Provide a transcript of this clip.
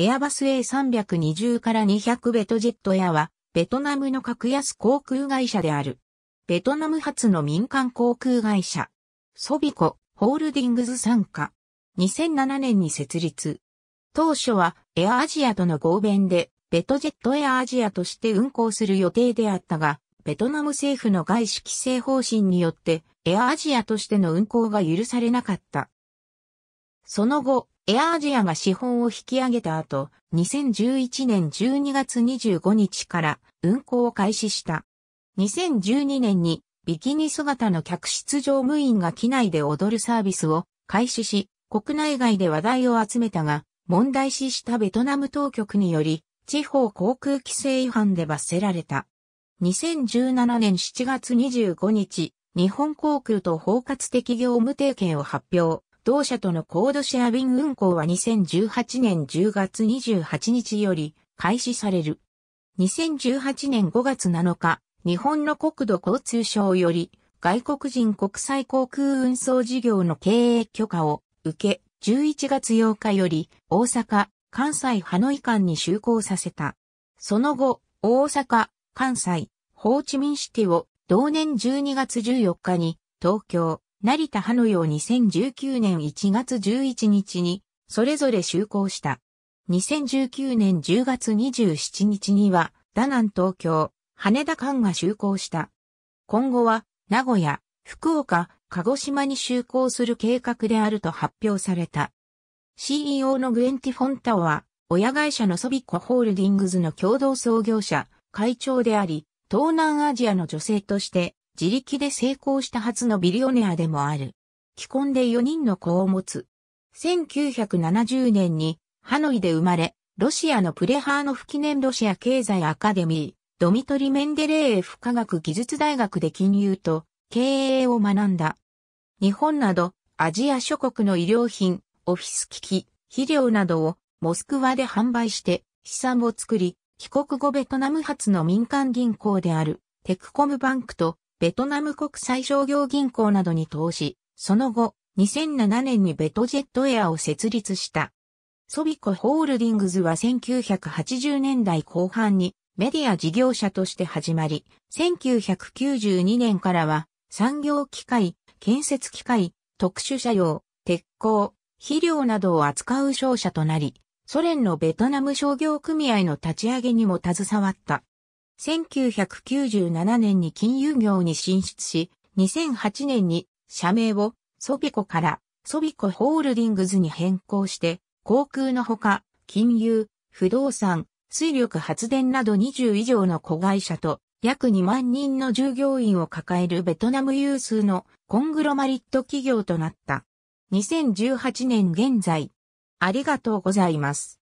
エアバス A320 から200ベトジェットエアは、ベトナムの格安航空会社である。ベトナム発の民間航空会社。ソビコ、ホールディングズ参加。2007年に設立。当初は、エアアジアとの合弁で、ベトジェットエアアジアとして運航する予定であったが、ベトナム政府の外資規制方針によって、エアアジアとしての運航が許されなかった。その後、エアアジアが資本を引き上げた後、2011年12月25日から運行を開始した。2012年にビキニ姿の客室乗務員が機内で踊るサービスを開始し、国内外で話題を集めたが、問題視したベトナム当局により、地方航空規制違反で罰せられた。2017年7月25日、日本航空と包括的業務提携を発表。同社とのコードシェア便運行は2018年10月28日より開始される。2018年5月7日、日本の国土交通省より外国人国際航空運送事業の経営許可を受け、11月8日より大阪、関西ハノイ間に就航させた。その後、大阪、関西、ホーチミンシティを同年12月14日に東京、成田派のように2019年1月11日に、それぞれ就航した。2019年10月27日には、ダナン東京、羽田間が就航した。今後は、名古屋、福岡、鹿児島に就航する計画であると発表された。CEO のグエンティ・フォンタは、親会社のソビッコホールディングズの共同創業者、会長であり、東南アジアの女性として、自力で成功した初のビリオネアでもある。既婚で4人の子を持つ。1970年にハノイで生まれ、ロシアのプレハーノフ記念ロシア経済アカデミー、ドミトリ・メンデレーフ科学技術大学で金融と経営を学んだ。日本などアジア諸国の医療品、オフィス機器、肥料などをモスクワで販売して資産を作り、帰国後ベトナム発の民間銀行であるテクコムバンクとベトナム国際商業銀行などに投資、その後、2007年にベトジェットエアを設立した。ソビコホールディングズは1980年代後半にメディア事業者として始まり、1992年からは産業機械、建設機械、特殊車用、鉄鋼、肥料などを扱う商社となり、ソ連のベトナム商業組合の立ち上げにも携わった。1997年に金融業に進出し、2008年に社名をソビコからソビコホールディングズに変更して、航空のほか、金融、不動産、水力発電など20以上の子会社と約2万人の従業員を抱えるベトナム有数のコングロマリット企業となった。2018年現在。ありがとうございます。